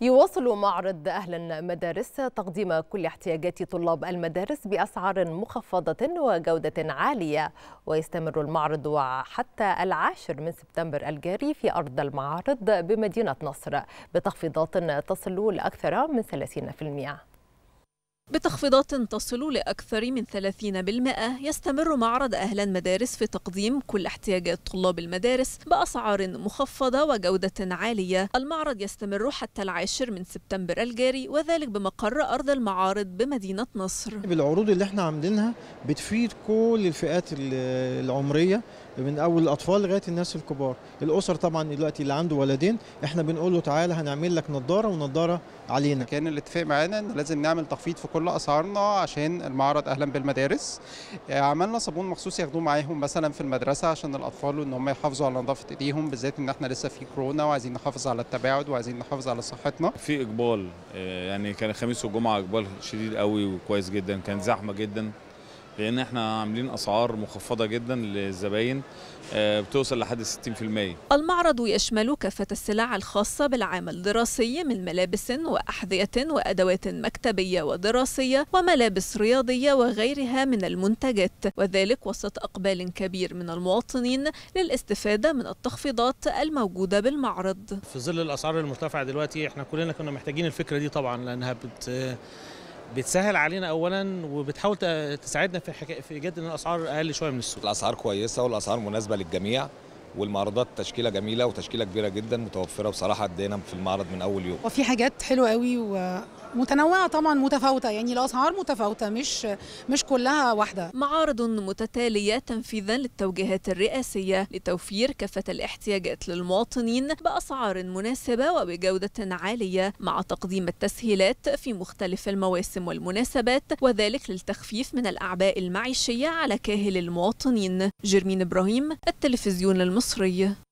يواصل معرض أهلا مدارس تقديم كل احتياجات طلاب المدارس بأسعار مخفضة وجودة عالية ويستمر المعرض حتى العاشر من سبتمبر الجاري في أرض المعارض بمدينة نصر بتخفيضات تصل لأكثر من 30% بتخفيضات تصل لأكثر من 30% يستمر معرض أهلا مدارس في تقديم كل احتياجات طلاب المدارس بأسعار مخفضة وجودة عالية المعرض يستمر حتى العاشر من سبتمبر الجاري وذلك بمقر أرض المعارض بمدينة نصر بالعروض اللي احنا عاملينها بتفيد كل الفئات العمرية من أول الأطفال لغاية الناس الكبار الأسر طبعا دلوقتي اللي عنده ولدين احنا بنقول له تعالى هنعمل لك نظارة ونظارة علينا كان الاتفاق معانا لازم نعمل تخفيض في كل كل اسعارنا عشان المعرض اهلا بالمدارس آه، عملنا صابون مخصوص ياخدوه معاهم مثلا في المدرسه عشان الاطفال وان هم يحافظوا على نظافه ايديهم بالذات ان احنا لسه في كورونا وعايزين نحافظ على التباعد وعايزين نحافظ على صحتنا في اقبال آه، يعني كان الخميس والجمعه اقبال شديد قوي وكويس جدا كان زحمه جدا لان احنا عاملين اسعار مخفضه جدا للزباين آه، بتوصل لحد 60% المعرض يشمل كافة السلع الخاصة بالعام الدراسي من ملابس وأحذية وأدوات مكتبية ودراسية وملابس رياضية وغيرها من المنتجات وذلك وسط أقبال كبير من المواطنين للاستفادة من التخفيضات الموجودة بالمعرض في ظل الأسعار المرتفعة دلوقتي احنا كلنا كنا محتاجين الفكرة دي طبعا لأنها بت بتسهل علينا اولا وبتحاول تساعدنا في حك... في ايجاد ان الاسعار اقل شويه من السوق الاسعار كويسه والاسعار مناسبه للجميع والمعرضات تشكيله جميله وتشكيله كبيره جدا متوفره بصراحه ادينا في المعرض من اول يوم وفي حاجات حلوه قوي و... متنوعه طبعا متفاوته يعني الاسعار متفاوته مش مش كلها واحده معارض متتاليه تنفيذا للتوجيهات الرئاسيه لتوفير كافه الاحتياجات للمواطنين باسعار مناسبه وبجوده عاليه مع تقديم التسهيلات في مختلف المواسم والمناسبات وذلك للتخفيف من الاعباء المعيشيه على كاهل المواطنين جيرمين ابراهيم التلفزيون المصري